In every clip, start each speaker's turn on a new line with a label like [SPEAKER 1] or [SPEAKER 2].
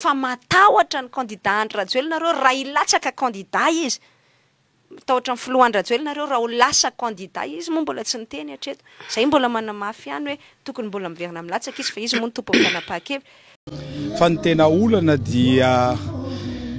[SPEAKER 1] fa matahotra ny kandidat andrrajo elonareo raha ilatsaka candidat izy matahotra ny filoa andrajo elonareo raha ho lasa candidat izy moa mbola tsy niteny atreto zay mbola manamafy hany hoe tokony mbola miverina mlatsaka izy fa izy moa notompo fanapaha-kevifa
[SPEAKER 2] ny tena olana dia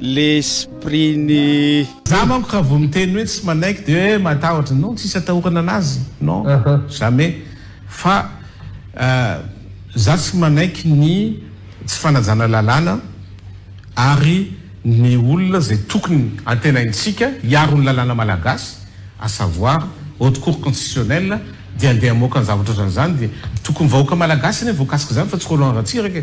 [SPEAKER 2] lesprit ny
[SPEAKER 1] za manko ka vo miteni
[SPEAKER 2] hoe tsy manaiky de hoe matahtra no tsisa tahokana anazy non zame fa euh, za tsy manaiky ny tsy fanajana lalàna ary ny olona zay tokony antenaintsika hiaro ny lalàna malagasy a savoir haute cour constitutionnel di andeha moka any zavatra zany zany di tokony vahoaka malagasy iny vaoakasika zany fa tsy koalohanratsia raky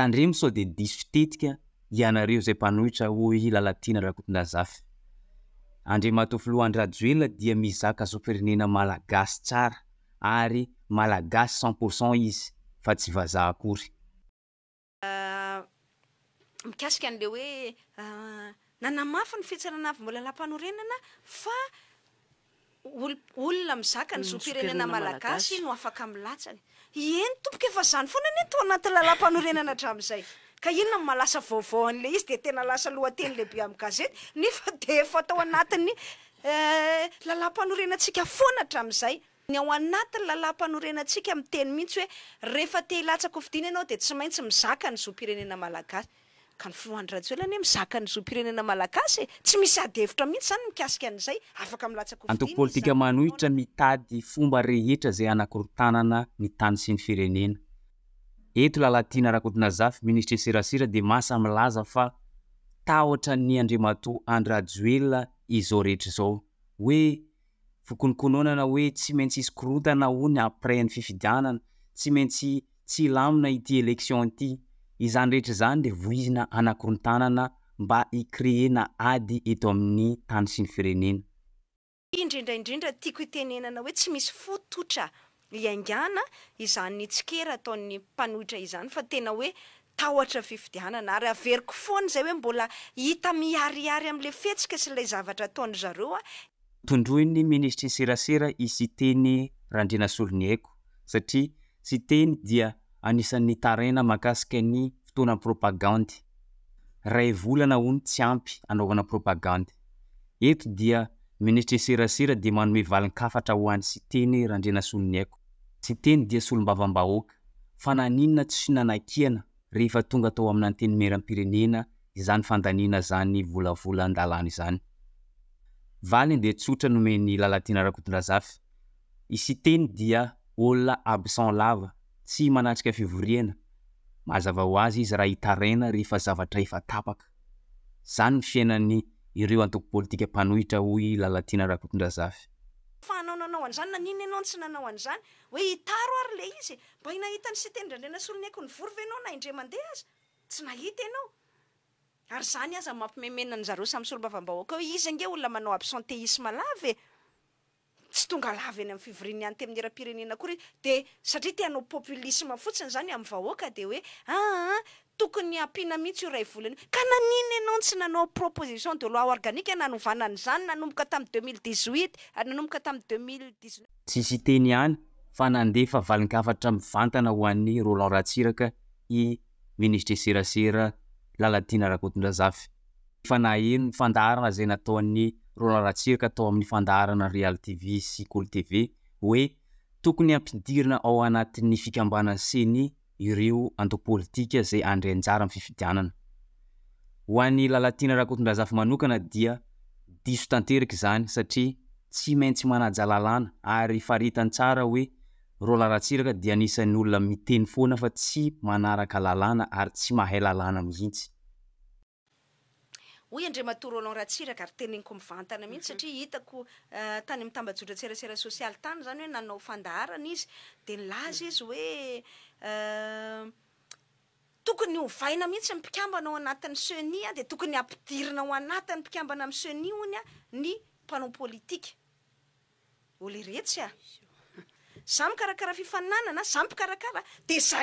[SPEAKER 2] andremo sao de ydiso fitetika ianareo zay mpanohitra ho lalatiana raha ko otinazafy andrimatofoloa andrajoeona dia mizaka zo firenena malagasy tsara ary malagasy cent pourcent izy fa tsy vazahakory
[SPEAKER 1] ah, mikasika an'le hoe ah, nanamafa no fietsana ana avy mbola lampanorenana fa olo- olona mizaka ny mm, zo firenena malagasy no afaka mi' latsany eny tompoka efa zany foana ny tao anatin'ny lalaympanorenana atram'izay ka inona nmahalasa vaovaoan'le izy de tena lasa lohateny lehibe amin'ny gazety nefa de fatao anatiny eh, lala m-panorenantsika foana hatram'izay ny ao anatiny lalaympanorenantsika amiy teny mihitsy hoe rehefa te hilatsako fidiny ianao de tsy maintsy mizakany izy o mpirenena malagasy ka nyfo andrajoelany hoe mizaka ny zom-pirenena malakasy e. tsy misy ady evitra mihintsy zany mikasika an'zay afaka milatsakoantopolitika
[SPEAKER 2] manohitra mitady fomba rehetra zay anakorotanana ny tany sy ny firenena eto lalatiana rahakotina zafy ministrany sirasira de masa milaza fa tahotra ny andrimato andrajoena izao rehetra zao hoe vokonokononana hoe tsy maintsy iskorotana o ny après any fifidianana tsy maintsy tsy ilamina ity elektion ty izany rehetra zany le voizina anakorontanana mba icreena ady eto amin'ny tany sy ny firenena
[SPEAKER 1] indrindraindrindra tiako hitenenana hoe tsy misy fototra iangana izany ny tsikera ataon'ny mpanohitra izany fa tena hoe tahoatra fifidianana ary averiko foana zay hoe mbola hita miariary am'la fetsika sy lay zavatra ataony zareo a
[SPEAKER 2] tondroiny minisitrany serasera isy teny raha ndrena solony haiko satria sy teny dia anisan'ny taraina makasika ny fitoana propagandyyy anovanapropagady eto dia menetraserasera de manomevalinkafara hoany sytenyandreayaoda ainna sy aaia rehefa tonga atao aminanteny merampirenena izany fandanina zany volavolandalànazany tsy manatsika fivoriana mahazava ho azy izy raha hitarena rehefa zavatra efa tapaka zany y fiainany ireo an-toko politika mpanohitra hoy lalatiana raha kotondra
[SPEAKER 1] zafyfahanao nanao an'izany nanina ianao tsy nanao an'izany hoe hitaro ary la izy mba hinahitany sy tenindrandrena s olo ny aiko ny vorova anao na indra mandeha azy tsy nahita anao ary zany aza mampimemenany zareo samy solombavambahoaka hoe izy ange olona manao absente ismalavy e tsy tonga lava eany amn'ny fivoriny any te amin'yerampirenena akory de satria tianao populisma fotsiny zany am'ny vahoaka de hoe aa ah, ah, tokony ampiana mihitsy io ray volanaio ka nanina ianao tsy nanao proposition de loi organika nanovanany zany nanomboka tam' deux mille dixuit nanomboka tam' deux mille dixneut
[SPEAKER 2] tsisy teny iany fa nandefa valinkafatra mivantana ho an'ny rolan raha tsiraka i ministre serasera lalatiana rahakotondrazafy fa na eno fandarana zay nataon'ny ro larantsiraka atao amin'ny fandarana rialtv s coltv hoe tokony ampidirina ao anati'ny fikambanany seny ireo andopolitika zay andranjara amiy fifitianana ho an'ny lalatiana rahakotondrazaf manokana dia diso tanteriky zany satria tsy maintsy manaja lalàna ary fahritany tsara hoe ro larantsiraka dia anisan'ny olona miteny foana fa tsy manaraka lalàna ary tsy mahay lalàna mihitsy
[SPEAKER 1] oy andrimator olon rahatsira ka ry tenanyko mivantana mihitsy mhm. satria hitako eh, tany am'ny tambajodratseratsera sosialy tany zany hoe nanao fandarana izy de nlaza mhm. izy oeo eh, ihitsyana anatin'nysei a de tokony amiiina anatiny ikambana amy seiny ayoa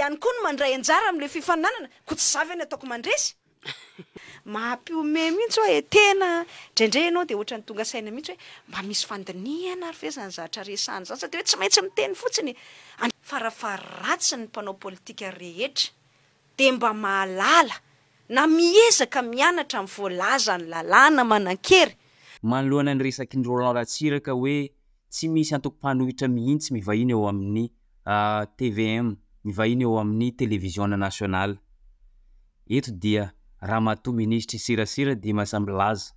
[SPEAKER 1] iany koa no mandray anjara amle fifananana ko tsy zavy no ataoko mandresy maampiomey mihitsy o e tena indraindray ianao de otra ny tonga saina mihitsy hoe mba misy fandiniana ry vezany zatra resany zany sady hoe tsy maintsy miteny fotsiny afarafarratsinympanao politika rehetra de mba mahalala na miezaka mianatra mi voalazany lalàna manan-kery
[SPEAKER 2] manoloana ny resaky nyrona latsiraka hoe tsy misy antoko-panohitra mihintsy mivahina eo amin'ny tvm mivahina eo amin'ny televisionna nationale eto dia raha mato minisitra sirasira de mahasambylaza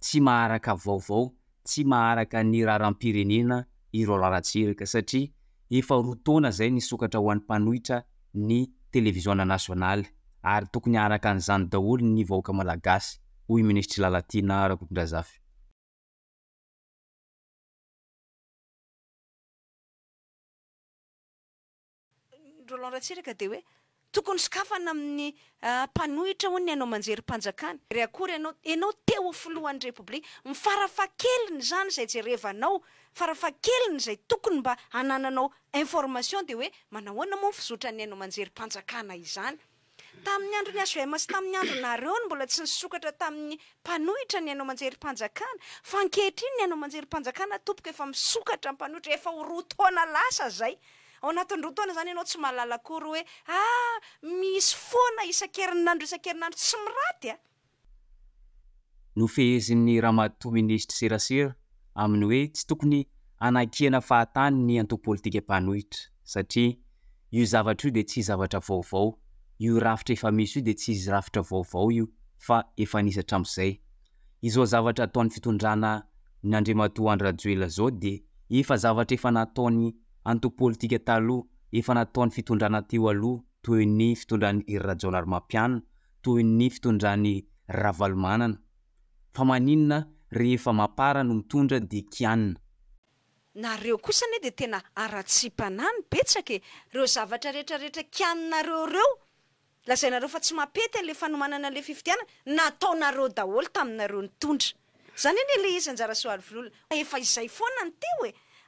[SPEAKER 2] tsy maharaka vaovao tsy maharaka nyrarampirenena iroalanratsiraka satria efa ro tona zay ny sokatra ho an'ny mpanohitra ny televisionna nationaly ary tokony araka an'izany daholo ny vahoaka malagasy hoy ministra lalatiana
[SPEAKER 1] arakokondrazafylatsirka de hoe tokony skafana amin'ny ah, mpanohitra o ny anao manjery mpanjakana re akora enao anao teofolohany repoblik mifarafa keliny zany zay jerevanao farafakeliny zay tokony mbaannanaofrmaionde oe manaoana mofizotrany anaomanjeryanjakna zntaminny andro ny aymasy tami'ny andronaen mbola tsy isokatra taminymanoitrany anaomanjeryanjaknaf nkehitrin n anao manjerypanjakanatomoka efa misokatra panohitra efa hro toana lasa zay aoaandro tona zany ianao tsy mahalala kory hoe ah misy foana isan-kerinandro isan-kerinandro tsy miray
[SPEAKER 2] ahin'na e. ministra serasera aminy hoe tsy tokony anakiana fahatany ny antopolitika m-panohitra satria io zavatra io de tsy i zavatra vaovao io rafitra efa misy io de tsy izy rafitra vaovao io fa anytopoly tika taloha efa nataony fitondrana teo aloha toy ny fitondrany irrajaonarymampianina toy ny fitondrany ravalomanana fa maninona rehefa mampara no mitondra de kiaina
[SPEAKER 1] nreokosa ny e de tena aratsi-panahy ny betsaka e. reo zavatra rehetrarehetra kianinareo reo lazainareo fa tsy mapety n'la fanomanana ale fivitianana nataonareo daholo taminareo ny tondra zany eny ele izy anjara soalvilolona efa izay foanany teo e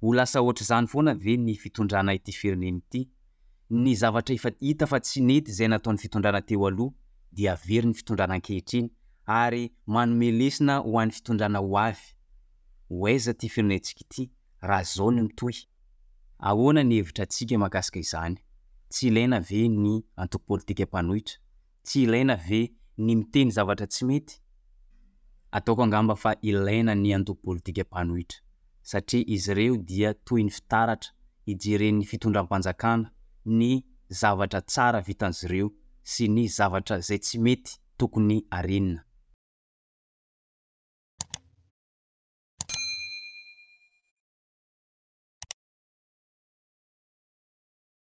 [SPEAKER 2] ho lasa ohatra izany foana ve ny fitondrana ity fireneny ity ny zavatra efa hita fa tsy nety zay nataon'ny fitondrana teo aloha dia avery ny fitondrana an-kehitriny ary manomelesina ho an'ny fitondrana ho avyatyfirnentsikay a ny aoltikampaohitra satria izy reo dia toy ny fitaratra hijeren'ny fitondrampanjakana ny zavatra tsara vitan'zy reo sy ny zavatra zay tsy mety tokony arenna